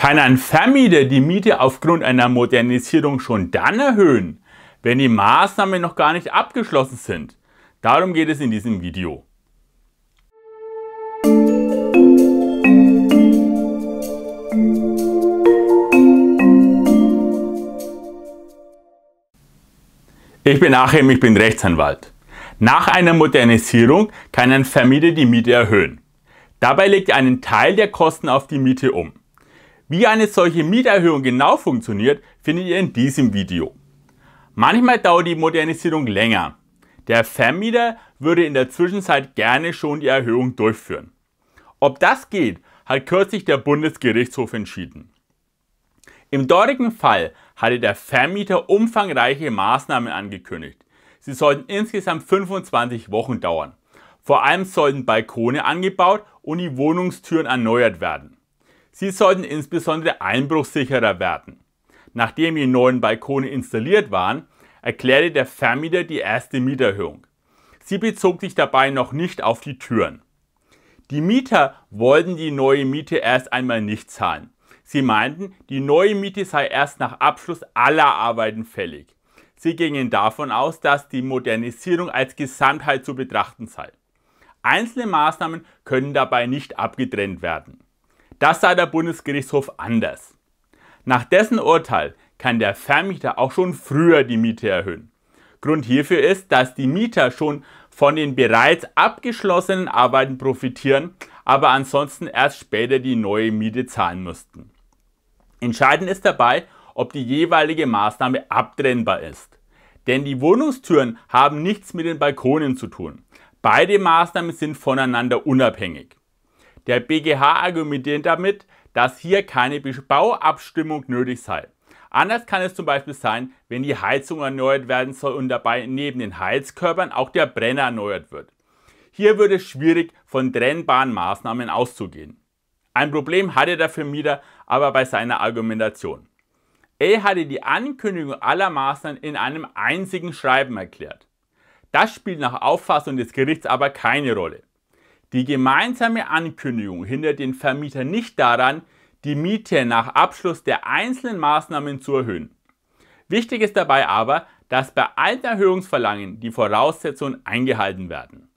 kann ein Vermieter die Miete aufgrund einer Modernisierung schon dann erhöhen, wenn die Maßnahmen noch gar nicht abgeschlossen sind. Darum geht es in diesem Video. Ich bin Achim, ich bin Rechtsanwalt. Nach einer Modernisierung kann ein Vermieter die Miete erhöhen. Dabei legt er einen Teil der Kosten auf die Miete um. Wie eine solche Mieterhöhung genau funktioniert, findet ihr in diesem Video. Manchmal dauert die Modernisierung länger. Der Vermieter würde in der Zwischenzeit gerne schon die Erhöhung durchführen. Ob das geht, hat kürzlich der Bundesgerichtshof entschieden. Im dortigen Fall hatte der Vermieter umfangreiche Maßnahmen angekündigt. Sie sollten insgesamt 25 Wochen dauern. Vor allem sollten Balkone angebaut und die Wohnungstüren erneuert werden. Sie sollten insbesondere einbruchssicherer werden. Nachdem die neuen Balkone installiert waren, erklärte der Vermieter die erste Mieterhöhung. Sie bezog sich dabei noch nicht auf die Türen. Die Mieter wollten die neue Miete erst einmal nicht zahlen. Sie meinten, die neue Miete sei erst nach Abschluss aller Arbeiten fällig. Sie gingen davon aus, dass die Modernisierung als Gesamtheit zu betrachten sei. Einzelne Maßnahmen können dabei nicht abgetrennt werden. Das sah der Bundesgerichtshof anders. Nach dessen Urteil kann der Vermieter auch schon früher die Miete erhöhen. Grund hierfür ist, dass die Mieter schon von den bereits abgeschlossenen Arbeiten profitieren, aber ansonsten erst später die neue Miete zahlen müssten. Entscheidend ist dabei, ob die jeweilige Maßnahme abtrennbar ist. Denn die Wohnungstüren haben nichts mit den Balkonen zu tun. Beide Maßnahmen sind voneinander unabhängig. Der BGH argumentiert damit, dass hier keine Bauabstimmung nötig sei. Anders kann es zum Beispiel sein, wenn die Heizung erneuert werden soll und dabei neben den Heizkörpern auch der Brenner erneuert wird. Hier würde es schwierig, von trennbaren Maßnahmen auszugehen. Ein Problem hatte der Vermieter aber bei seiner Argumentation. Er hatte die Ankündigung aller Maßnahmen in einem einzigen Schreiben erklärt. Das spielt nach Auffassung des Gerichts aber keine Rolle. Die gemeinsame Ankündigung hindert den Vermieter nicht daran, die Miete nach Abschluss der einzelnen Maßnahmen zu erhöhen. Wichtig ist dabei aber, dass bei allen Erhöhungsverlangen die Voraussetzungen eingehalten werden.